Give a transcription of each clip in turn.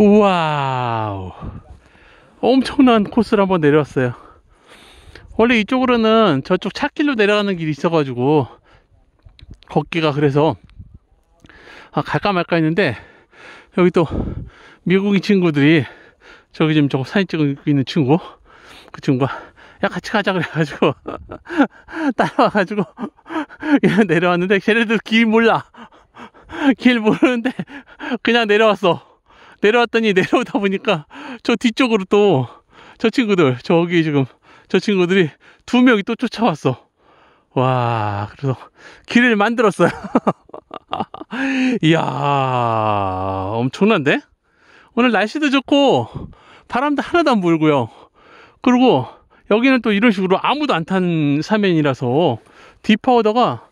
우와우 엄청난 코스를 한번 내려왔어요 원래 이쪽으로는 저쪽 찻길로 내려가는 길이 있어가지고 걷기가 그래서 아, 갈까 말까 했는데 여기 또 미국인 친구들이 저기 지금 저거 사진 찍고 그 있는 친구 그 친구가 야 같이 가자 그래가지고 따라와가지고 내려왔는데 쟤네들길 몰라 길 모르는데 그냥 내려왔어 내려왔더니 내려오다 보니까 저 뒤쪽으로 또 저 친구들 저기 지금 저 친구들이 두 명이 또 쫓아왔어 와 그래서 길을 만들었어요 이야 엄청난데 오늘 날씨도 좋고 바람도 하나도 안 불고요 그리고 여기는 또 이런 식으로 아무도 안 탄 사면이라서 딥파우더가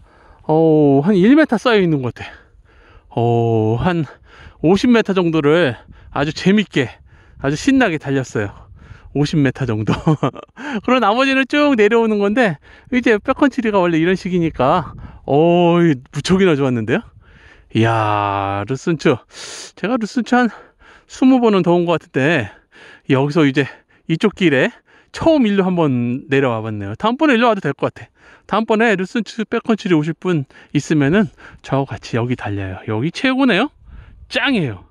어한 1m 쌓여 있는 것 같아 어한 50m 정도를 아주 재밌게 아주 신나게 달렸어요 50m 정도 그리고 나머지는 쭉 내려오는 건데 이제 백컨트리가 원래 이런 식이니까 어이 무척이나 좋았는데요 이야 루슨츠 제가 루슨츠 한 20번은 더운 것 같은데 여기서 이제 이쪽 길에 처음 일로 한번 내려와 봤네요 다음번에 일로 와도 될 것 같아 다음번에 루슨츠 백컨트리 오실 분 있으면은 저하고 같이 여기 달려요 여기 최고네요 짱이에요